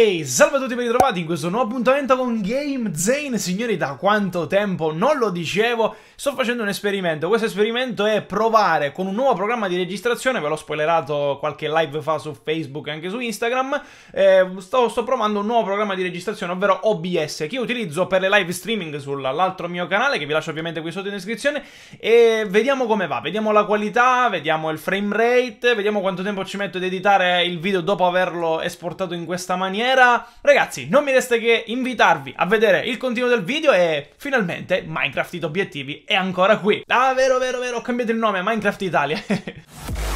Ehi, salve a tutti ben ritrovati in questo nuovo appuntamento con Game Zane Signori, da quanto tempo non lo dicevo Sto facendo un esperimento, questo esperimento è provare con un nuovo programma di registrazione, ve l'ho spoilerato qualche live fa su Facebook e anche su Instagram, eh, sto, sto, provando un nuovo programma di registrazione, ovvero OBS, che io utilizzo per le live streaming sull'altro mio canale, che vi lascio ovviamente qui sotto in descrizione, e vediamo come va, vediamo la qualità, vediamo il frame rate, vediamo quanto tempo ci metto ad editare il video dopo averlo esportato in questa maniera. Ragazzi, non mi resta che invitarvi a vedere il continuo del video e finalmente Minecraft obiettivi è ancora qui. Ah, vero, vero, vero, ho cambiato il nome Minecraft Italia.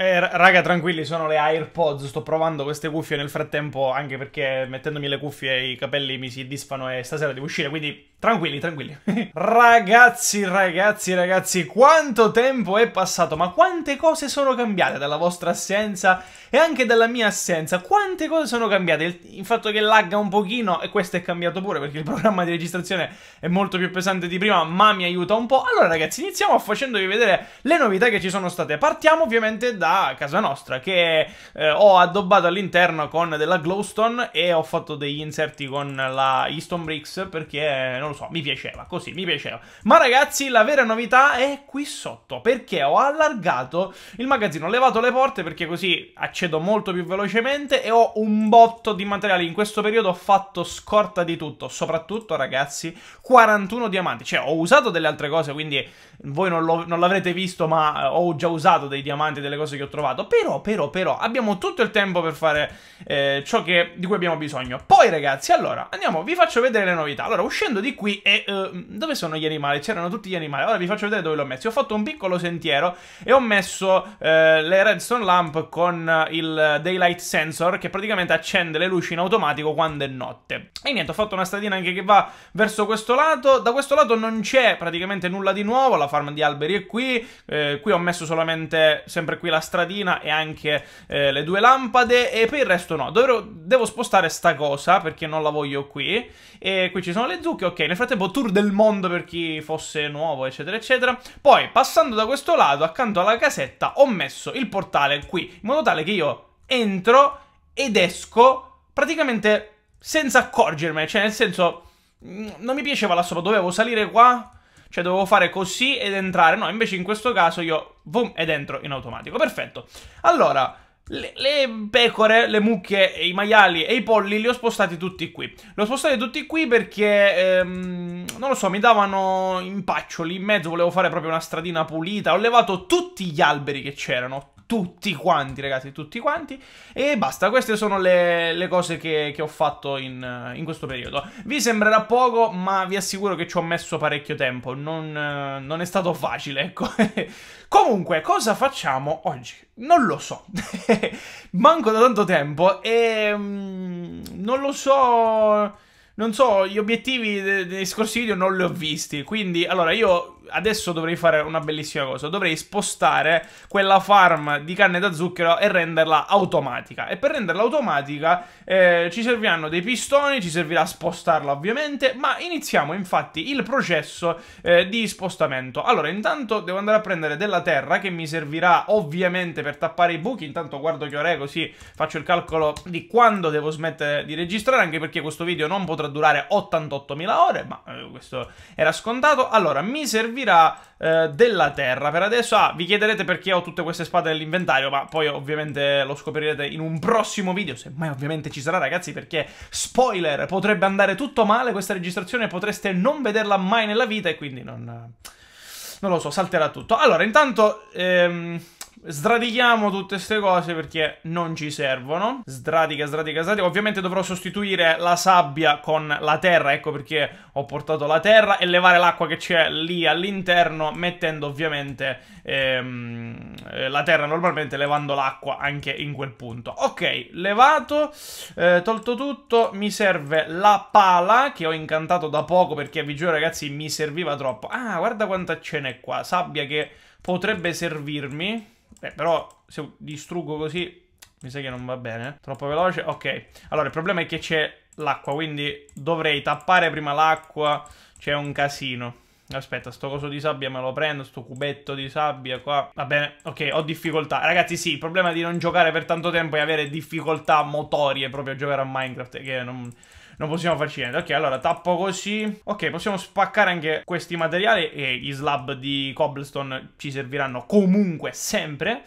Eh, raga, tranquilli, sono le AirPods. Sto provando queste cuffie nel frattempo, anche perché mettendomi le cuffie i capelli mi si disfano e stasera devo uscire, quindi Tranquilli, tranquilli. ragazzi, ragazzi, ragazzi, quanto tempo è passato, ma quante cose sono cambiate dalla vostra assenza e anche dalla mia assenza. Quante cose sono cambiate. Il, il fatto che lagga un pochino, e questo è cambiato pure perché il programma di registrazione è molto più pesante di prima, ma mi aiuta un po'. Allora ragazzi, iniziamo facendovi vedere le novità che ci sono state. Partiamo ovviamente da casa nostra, che eh, ho addobbato all'interno con della glowstone e ho fatto degli inserti con la Easton Bricks perché... Non non lo so, mi piaceva, così, mi piaceva. Ma ragazzi, la vera novità è qui sotto, perché ho allargato il magazzino, ho levato le porte perché così accedo molto più velocemente e ho un botto di materiali. In questo periodo ho fatto scorta di tutto, soprattutto ragazzi 41 diamanti, cioè ho usato delle altre cose, quindi voi non, non l'avrete visto, ma eh, ho già usato dei diamanti, delle cose che ho trovato. Però, però, però, abbiamo tutto il tempo per fare eh, ciò che, di cui abbiamo bisogno. Poi ragazzi, allora, andiamo, vi faccio vedere le novità. Allora, uscendo di qui e... Uh, dove sono gli animali? C'erano tutti gli animali. Ora vi faccio vedere dove l'ho messo. ho fatto un piccolo sentiero e ho messo uh, le redstone lamp con il daylight sensor che praticamente accende le luci in automatico quando è notte. E niente, ho fatto una stradina anche che va verso questo lato. Da questo lato non c'è praticamente nulla di nuovo. La farm di alberi è qui. Eh, qui ho messo solamente sempre qui la stradina e anche eh, le due lampade. E per il resto no. Dovrò, devo spostare sta cosa perché non la voglio qui. E qui ci sono le zucche. Ok, nel frattempo tour del mondo per chi fosse nuovo, eccetera, eccetera. Poi, passando da questo lato, accanto alla casetta, ho messo il portale qui, in modo tale che io entro ed esco praticamente senza accorgermene, cioè nel senso... Mm, non mi piaceva là sopra, dovevo salire qua, cioè dovevo fare così ed entrare, no, invece in questo caso io, boom, ed entro in automatico, perfetto. Allora, le, le, pecore, le mucche, i maiali e i polli li ho spostati tutti qui. Li ho spostati tutti qui perché, ehm, non lo so, mi davano impaccio lì in mezzo, volevo fare proprio una stradina pulita. Ho levato tutti gli alberi che c'erano, tutti quanti, ragazzi, tutti quanti. E basta, queste sono le, le cose che, che, ho fatto in, in, questo periodo. Vi sembrerà poco, ma vi assicuro che ci ho messo parecchio tempo. Non, non è stato facile, ecco. Comunque, cosa facciamo oggi? Non lo so. Manco da tanto tempo e... Mm, non lo so... Non so, gli obiettivi dei, dei scorsi video non li ho visti, quindi allora io adesso dovrei fare una bellissima cosa, dovrei spostare quella farm di canne da zucchero e renderla automatica. E per renderla automatica eh, ci serviranno dei pistoni, ci servirà spostarla ovviamente, ma iniziamo infatti il processo eh, di spostamento. Allora, intanto devo andare a prendere della terra che mi servirà ovviamente per tappare i buchi, intanto guardo che ore così faccio il calcolo di quando devo smettere di registrare, anche perché questo video non potrà durare 88.000 ore, ma eh, questo era scontato. Allora, mi servirà servirà eh, della terra. Per adesso, ah, vi chiederete perché ho tutte queste spade nell'inventario, ma poi ovviamente lo scoprirete in un prossimo video, se mai ovviamente ci sarà ragazzi, perché spoiler, potrebbe andare tutto male questa registrazione, potreste non vederla mai nella vita e quindi non... Non lo so, salterà tutto. Allora, intanto... Ehm Sradichiamo tutte queste cose perché non ci servono. Sradica, sradica, sradica. Ovviamente dovrò sostituire la sabbia con la terra, ecco perché ho portato la terra e levare l'acqua che c'è lì all'interno mettendo ovviamente ehm, eh, la terra normalmente, levando l'acqua anche in quel punto. Ok, levato, eh, tolto tutto, mi serve la pala che ho incantato da poco perché vi giuro ragazzi mi serviva troppo. Ah, guarda quanta ce n'è qua, sabbia che potrebbe servirmi. Beh, però se distruggo così mi sa che non va bene. Troppo veloce. Ok. Allora, il problema è che c'è l'acqua, quindi dovrei tappare prima l'acqua. C'è un casino. Aspetta, sto coso di sabbia me lo prendo, sto cubetto di sabbia qua. Va bene, ok, ho difficoltà. Ragazzi, sì, il problema di non giocare per tanto tempo è avere difficoltà motorie proprio a giocare a Minecraft, che non... Non possiamo farci niente. Ok, allora tappo così. Ok, possiamo spaccare anche questi materiali e gli slab di cobblestone ci serviranno comunque sempre.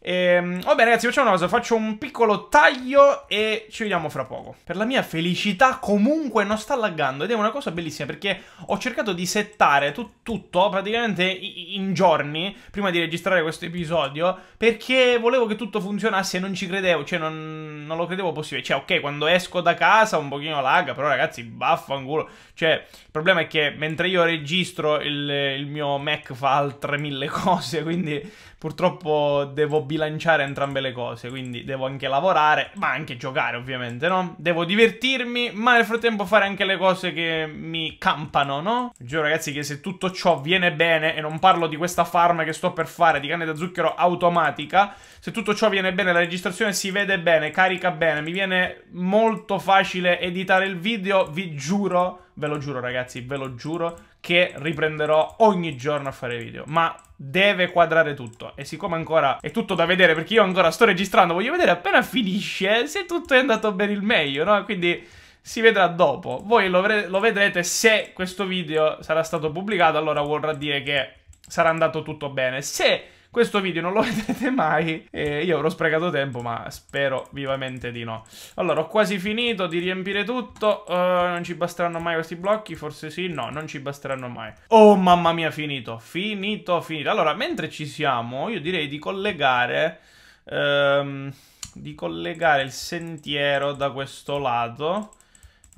Ehm, va ragazzi, facciamo una cosa, faccio un piccolo taglio e ci vediamo fra poco. Per la mia felicità comunque non sta laggando ed è una cosa bellissima perché ho cercato di settare tu tutto praticamente in giorni prima di registrare questo episodio perché volevo che tutto funzionasse e non ci credevo, cioè non, non lo credevo possibile. Cioè ok, quando esco da casa un pochino lagga, però ragazzi baffanculo. Cioè il problema è che mentre io registro il, il mio Mac fa altre mille cose, quindi purtroppo devo bilanciare entrambe le cose, quindi devo anche lavorare, ma anche giocare ovviamente, no? Devo divertirmi, ma nel frattempo fare anche le cose che mi campano, no? Giuro ragazzi che se tutto ciò viene bene, e non parlo di questa farm che sto per fare di canne da zucchero automatica, se tutto ciò viene bene, la registrazione si vede bene, carica bene, mi viene molto facile editare il video, vi giuro ve lo giuro ragazzi, ve lo giuro che riprenderò ogni giorno a fare video. Ma deve quadrare tutto. E siccome ancora è tutto da vedere, perché io ancora sto registrando, voglio vedere appena finisce se tutto è andato per il meglio, no? Quindi si vedrà dopo. Voi lo, lo, vedrete se questo video sarà stato pubblicato, allora vorrà dire che sarà andato tutto bene. Se questo video non lo vedrete mai e io avrò sprecato tempo, ma spero vivamente di no. Allora, ho quasi finito di riempire tutto. Uh, non ci basteranno mai questi blocchi? Forse sì, no, non ci basteranno mai. Oh, mamma mia, finito, finito, finito. Allora, mentre ci siamo, io direi di collegare... Um, di collegare il sentiero da questo lato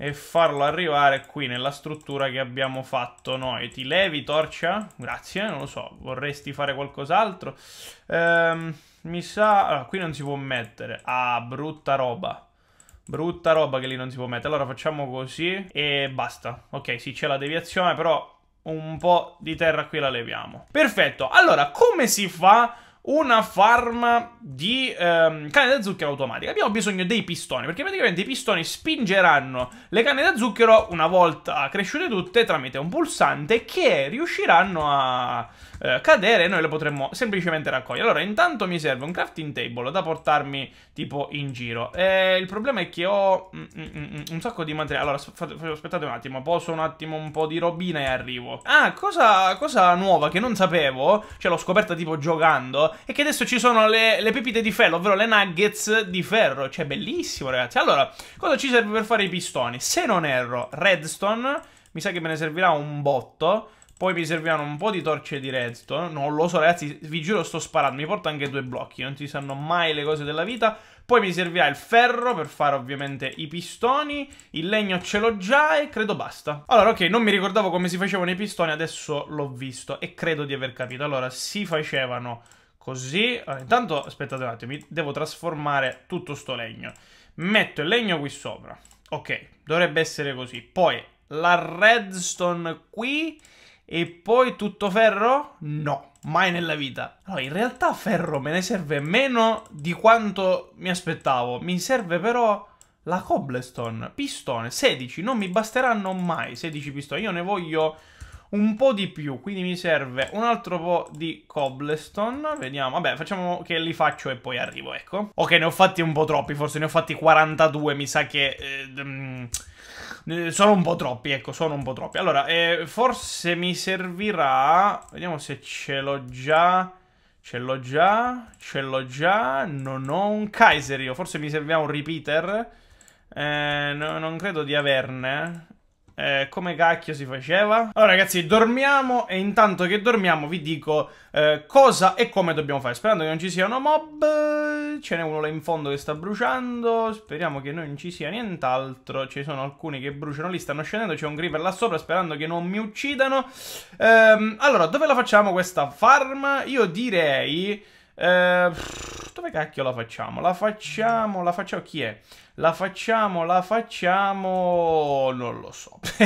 e farlo arrivare qui nella struttura che abbiamo fatto noi. Ti levi, torcia? Grazie, non lo so, vorresti fare qualcos'altro? Ehm, mi sa... Allora, qui non si può mettere. Ah, brutta roba. Brutta roba che lì non si può mettere. Allora facciamo così e basta. Ok, sì, c'è la deviazione, però un po' di terra qui la leviamo. Perfetto, allora come si fa una farma di ehm, canne da zucchero automatica. Abbiamo bisogno dei pistoni, perché praticamente i pistoni spingeranno le canne da zucchero una volta cresciute tutte tramite un pulsante che riusciranno a eh, cadere e noi lo potremmo semplicemente raccogliere. Allora, intanto mi serve un crafting table da portarmi tipo in giro. Eh, il problema è che ho mm, mm, mm, mm un sacco di materiale. Allora, aspettate un attimo, posso un attimo un po' di robina e arrivo. Ah, cosa, cosa nuova che non sapevo, cioè l'ho scoperta tipo giocando, è che adesso ci sono le, le pepite di ferro, ovvero le nuggets di ferro. Cioè, bellissimo, ragazzi. Allora, cosa ci serve per fare i pistoni? Se non erro, redstone, mi sa che me ne servirà un botto. Poi mi servivano un po' di torce di redstone. Non lo so, ragazzi, vi giuro sto sparando. Mi porta anche due blocchi, non si sanno mai le cose della vita. Poi mi servirà il ferro per fare ovviamente i pistoni. Il legno ce l'ho già e credo basta. Allora, ok, non mi ricordavo come si facevano i pistoni, adesso l'ho visto e credo di aver capito. Allora, si facevano così. Allora, intanto, aspettate un attimo, mi devo trasformare tutto sto legno. Metto il legno qui sopra. Ok, dovrebbe essere così. Poi la redstone qui e poi tutto ferro? No, mai nella vita. Allora, in realtà ferro me ne serve meno di quanto mi aspettavo. Mi serve però la cobblestone, pistone, 16, non mi basteranno mai 16 pistoni. Io ne voglio un po' di più, quindi mi serve un altro po' di cobblestone, vediamo, vabbè facciamo che li faccio e poi arrivo, ecco. Ok, ne ho fatti un po' troppi, forse ne ho fatti 42, mi sa che... Eh, mm, eh, sono un po' troppi, ecco, sono un po' troppi. Allora, eh, forse mi servirà... Vediamo se ce l'ho già... Ce l'ho già, ce l'ho già, non ho un Kaiser io, forse mi serviva un repeater. Eh, no, non credo di averne eh, come cacchio si faceva? Allora ragazzi, dormiamo e intanto che dormiamo vi dico eh, cosa e come dobbiamo fare. Sperando che non ci siano mob, ce n'è uno là in fondo che sta bruciando, speriamo che non ci sia nient'altro. Ci sono alcuni che bruciano lì, stanno scendendo, c'è un creeper là sopra sperando che non mi uccidano. Ehm, allora, dove la facciamo questa farm? Io direi... Eh, dove cacchio la facciamo? La facciamo, la facciamo chi è? La facciamo, la facciamo... non lo so.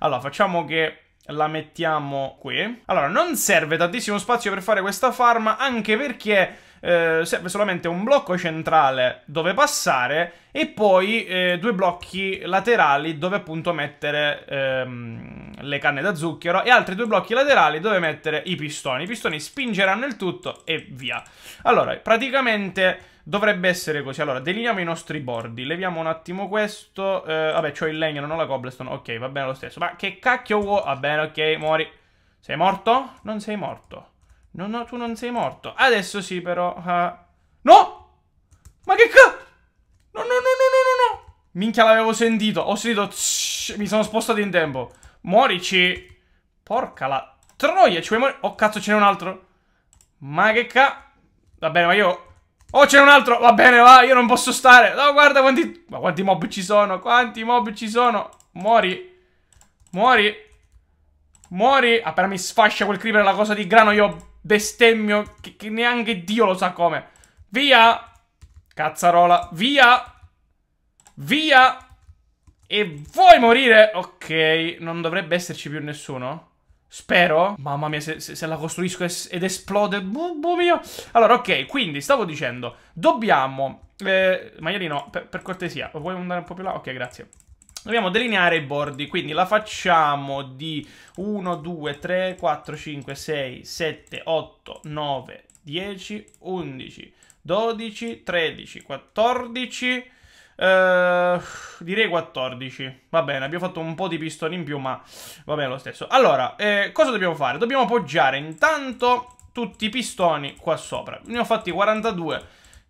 allora, facciamo che la mettiamo qui. Allora, non serve tantissimo spazio per fare questa farma, anche perché eh, serve solamente un blocco centrale dove passare e poi eh, due blocchi laterali dove appunto mettere ehm, le canne da zucchero e altri due blocchi laterali dove mettere i pistoni. I pistoni spingeranno il tutto e via. Allora, praticamente... Dovrebbe essere così. Allora, delineiamo i nostri bordi. Leviamo un attimo questo. Eh, vabbè, c'ho il legno, non ho la cobblestone. Ok, va bene lo stesso. Ma che cacchio vuoi? Va bene, ok, muori. Sei morto? Non sei morto. No, no, tu non sei morto. Adesso sì, però. Uh... No! Ma che cazzo? No, no, no, no, no, no, no. Minchia, l'avevo sentito. Ho sentito. Tsh, mi sono spostato in tempo. Morici. Porca la troia. Ci vuoi morire? Oh, cazzo, ce n'è un altro. Ma che cazzo? Va bene, ma io... Oh, ce n'è un altro! Va bene, va, io non posso stare! No, guarda quanti... Ma quanti mob ci sono! Quanti mob ci sono! Muori! Muori! Muori! Appena ah, mi sfascia quel creeper la cosa di grano io bestemmio che, che neanche Dio lo sa come. Via! Cazzarola, via! Via! E vuoi morire? Ok, non dovrebbe esserci più nessuno. Spero. Mamma mia, se, se, se la costruisco es ed esplode. Bubbo mio. Allora, ok, quindi stavo dicendo, dobbiamo... Eh, maialino, per, per cortesia, vuoi andare un po' più là? Ok, grazie dobbiamo delineare i bordi, quindi la facciamo di 1, 2, 3, 4, 5, 6, 7, 8, 9, 10, 11, 12, 13, 14... Uh, direi 14 Va bene, abbiamo fatto un po' di pistoni in più Ma va bene lo stesso Allora, eh, cosa dobbiamo fare? Dobbiamo appoggiare intanto tutti i pistoni qua sopra Ne ho fatti 42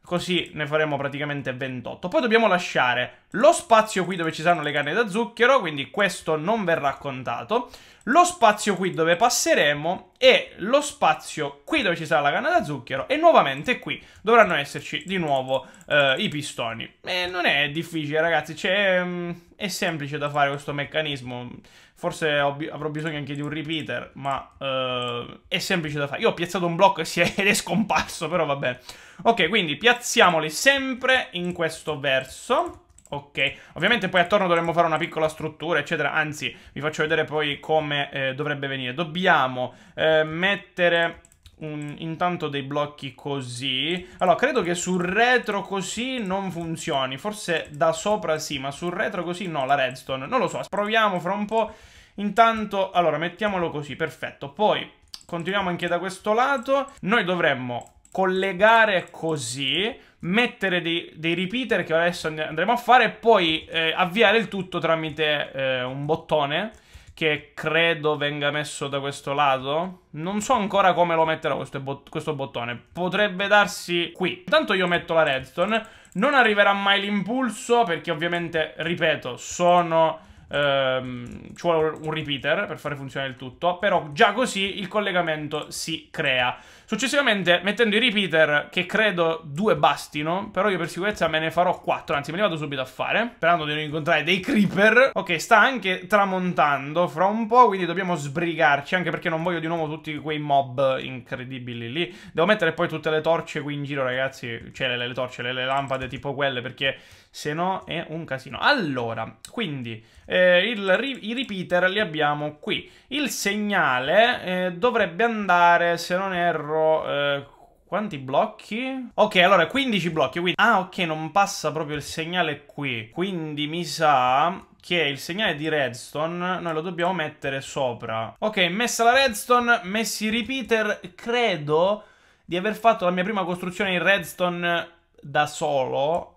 Così ne faremo praticamente 28. Poi dobbiamo lasciare lo spazio qui dove ci saranno le canne da zucchero, quindi questo non verrà contato. Lo spazio qui dove passeremo e lo spazio qui dove ci sarà la canna da zucchero e nuovamente qui dovranno esserci di nuovo eh, i pistoni. E non è difficile ragazzi, è, mm, è semplice da fare questo meccanismo. Forse avrò bisogno anche di un repeater, ma uh, è semplice da fare. Io ho piazzato un blocco è, ed è scomparso, però va bene. Ok, quindi piazziamoli sempre in questo verso. Ok, ovviamente poi attorno dovremmo fare una piccola struttura, eccetera. Anzi, vi faccio vedere poi come eh, dovrebbe venire. Dobbiamo eh, mettere un, intanto dei blocchi così. Allora, credo che sul retro così non funzioni. Forse da sopra sì, ma sul retro così no, la redstone. Non lo so, proviamo fra un po'. Intanto, allora, mettiamolo così, perfetto. Poi, continuiamo anche da questo lato. Noi dovremmo collegare così, mettere dei, dei repeater che adesso andremo a fare e poi eh, avviare il tutto tramite eh, un bottone che credo venga messo da questo lato. Non so ancora come lo metterò questo, bot questo bottone. Potrebbe darsi qui. Intanto io metto la redstone. Non arriverà mai l'impulso perché ovviamente, ripeto, sono ehm, ci vuole un repeater per fare funzionare il tutto, però già così il collegamento si crea. Successivamente, mettendo i repeater, che credo due bastino, però io per sicurezza me ne farò quattro, anzi me li vado subito a fare, sperando di non incontrare dei creeper. Ok, sta anche tramontando fra un po', quindi dobbiamo sbrigarci, anche perché non voglio di nuovo tutti quei mob incredibili lì. Devo mettere poi tutte le torce qui in giro, ragazzi, cioè le, le torce, le, le lampade tipo quelle, perché se no è un casino. Allora, quindi eh, il, i repeater li abbiamo qui. Il segnale eh, dovrebbe andare, se non erro, eh, quanti blocchi? Ok, allora 15 blocchi, quindi... Ah, ok, non passa proprio il segnale qui. Quindi mi sa che il segnale di redstone noi lo dobbiamo mettere sopra. Ok, messa la redstone, messi i repeater, credo di aver fatto la mia prima costruzione in redstone da solo.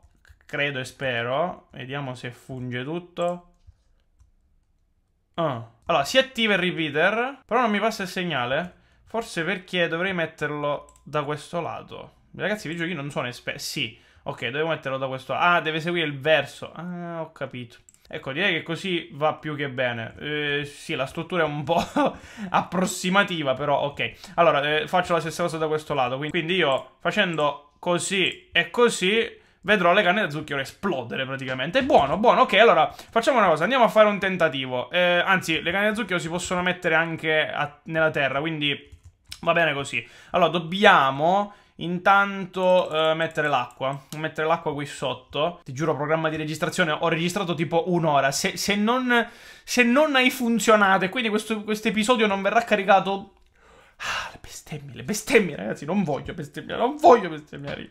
Credo e spero. Vediamo se funge tutto. Ah. Allora, si attiva il repeater, però non mi passa il segnale. Forse perché dovrei metterlo da questo lato. Ragazzi, i videogiochi non sono esperti. Sì, ok, devo metterlo da questo lato. Ah, deve seguire il verso. Ah, ho capito. Ecco, direi che così va più che bene. Eh, sì, la struttura è un po' approssimativa, però ok. Allora, eh, faccio la stessa cosa da questo lato. quindi io facendo così e così Vedrò le canne da zucchero esplodere praticamente. Buono, buono. Ok, allora facciamo una cosa. Andiamo a fare un tentativo. Eh, anzi, le canne da zucchero si possono mettere anche a, nella terra, quindi va bene così. Allora, dobbiamo intanto eh, mettere l'acqua. Mettere l'acqua qui sotto. Ti giuro, programma di registrazione. Ho registrato tipo un'ora. Se, se, non, se non hai funzionato e quindi questo quest episodio non verrà caricato Ah, le bestemmie, le bestemmie, ragazzi. Non voglio bestemmiare, non voglio bestemmiare.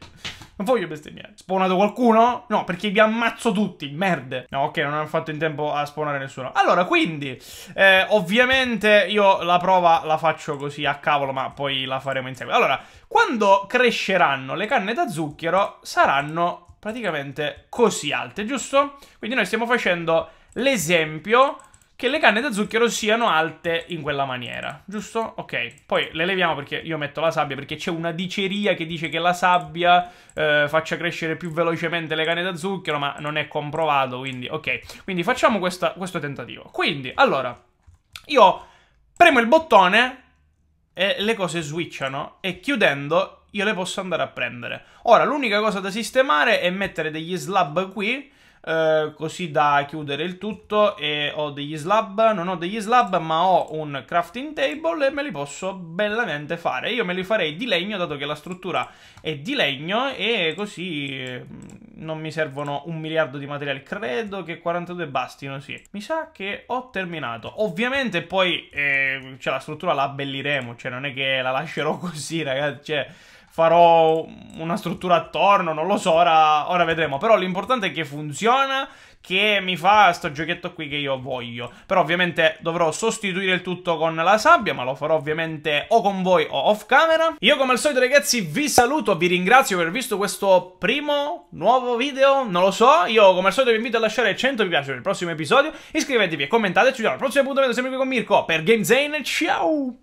Non voglio bestemmiare. Spawnato qualcuno? No, perché vi ammazzo tutti, merda. No, ok, non hanno fatto in tempo a spawnare nessuno. Allora, quindi, eh, ovviamente io la prova la faccio così a cavolo, ma poi la faremo insieme. Allora, quando cresceranno le canne da zucchero saranno praticamente così alte, giusto? Quindi noi stiamo facendo l'esempio che le canne da zucchero siano alte in quella maniera, giusto? Ok, poi le leviamo perché io metto la sabbia, perché c'è una diceria che dice che la sabbia eh, faccia crescere più velocemente le canne da zucchero, ma non è comprovato, quindi ok. Quindi facciamo questa, questo tentativo. Quindi, allora, io premo il bottone e le cose switchano e chiudendo io le posso andare a prendere. Ora, l'unica cosa da sistemare è mettere degli slab qui eh, così da chiudere il tutto e ho degli slab, non ho degli slab ma ho un crafting table e me li posso bellamente fare, io me li farei di legno dato che la struttura è di legno e così mm, non mi servono un miliardo di materiali, credo che 42 bastino sì, mi sa che ho terminato, ovviamente poi eh, cioè, la struttura la abbelliremo, cioè non è che la lascerò così ragazzi, cioè farò una struttura attorno, non lo so, ora, ora vedremo. Però l'importante è che funziona, che mi fa sto giochetto qui che io voglio. Però ovviamente dovrò sostituire il tutto con la sabbia, ma lo farò ovviamente o con voi o off camera. Io come al solito ragazzi vi saluto, vi ringrazio per aver visto questo primo nuovo video, non lo so. Io come al solito vi invito a lasciare 100 mi piace per il prossimo episodio, iscrivetevi e commentate, ci vediamo al prossimo appuntamento sempre qui con Mirko per Game Zane, ciao!